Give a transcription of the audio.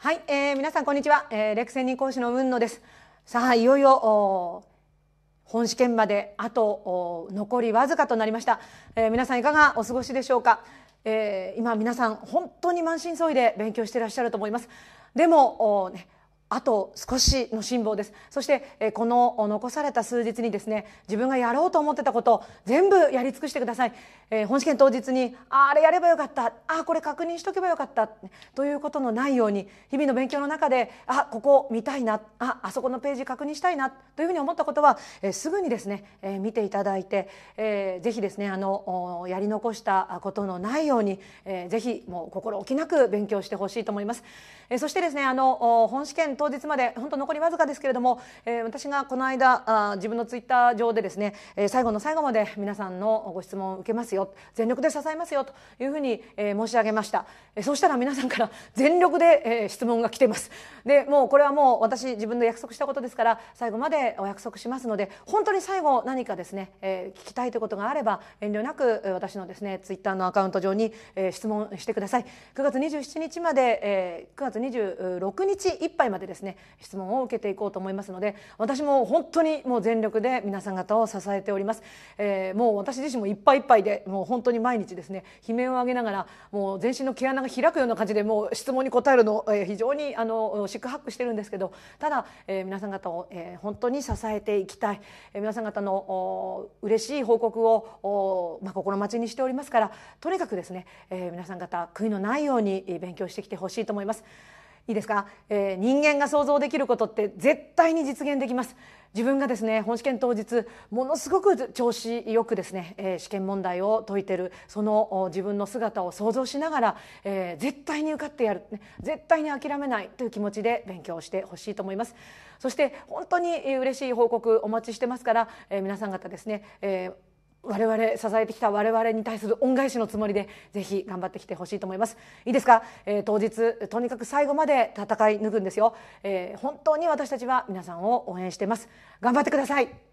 はい、えー、皆さんこんにちは、えー、レクセン人講師の雲野ですさあいよいよお本試験まであとお残りわずかとなりました、えー、皆さんいかがお過ごしでしょうか、えー、今皆さん本当に満身創痍で勉強していらっしゃると思いますでもおねあと少しの辛抱ですそしてこの残された数日にですね自分がやろうと思ってたこと全部やり尽くしてください、えー、本試験当日にああれやればよかったあこれ確認しとけばよかったということのないように日々の勉強の中であここ見たいなああそこのページ確認したいなというふうに思ったことは、えー、すぐにですね、えー、見ていただいて、えー、ぜひですねあのやり残したことのないように、えー、ぜひもう心置きなく勉強してほしいと思います、えー、そしてですねあの本試験当日まで本当残りわずかですけれども、えー、私がこの間あ自分のツイッター上でですね、えー、最後の最後まで皆さんのご質問を受けますよ全力で支えますよというふうに、えー、申し上げました、えー、そうしたら皆さんから全力で、えー、質問が来てますでもうこれはもう私自分で約束したことですから最後までお約束しますので本当に最後何かですね、えー、聞きたいということがあれば遠慮なく私のですねツイッターのアカウント上に、えー、質問してください9月27日まで、えー、9月26日いっぱいまでですね質問を受けていこうと思いますので私も本当にもう全力で皆さん方を支えております、えー、もう私自身もいっぱいいっぱいでもう本当に毎日ですね悲鳴を上げながらもう全身の毛穴が開くような感じでもう質問に答えるの、えー、非常にあの四苦八苦してるんですけどただ、えー、皆さん方を、えー、本当に支えていきたい、えー、皆さん方のお嬉しい報告をお、まあ、心待ちにしておりますからとにかくですね、えー、皆さん方悔いのないように勉強してきてほしいと思います。いいですか、えー、人間が想像できることって絶対に実現できます自分がですね本試験当日ものすごく調子よくですね、えー、試験問題を解いてるその自分の姿を想像しながら、えー、絶対に受かってやる絶対に諦めないという気持ちで勉強してほしいと思いますそして本当に嬉しい報告お待ちしてますから、えー、皆さん方ですね、えー我々支えてきた我々に対する恩返しのつもりでぜひ頑張ってきてほしいと思いますいいですか、えー、当日とにかく最後まで戦い抜くんですよ、えー、本当に私たちは皆さんを応援してます頑張ってください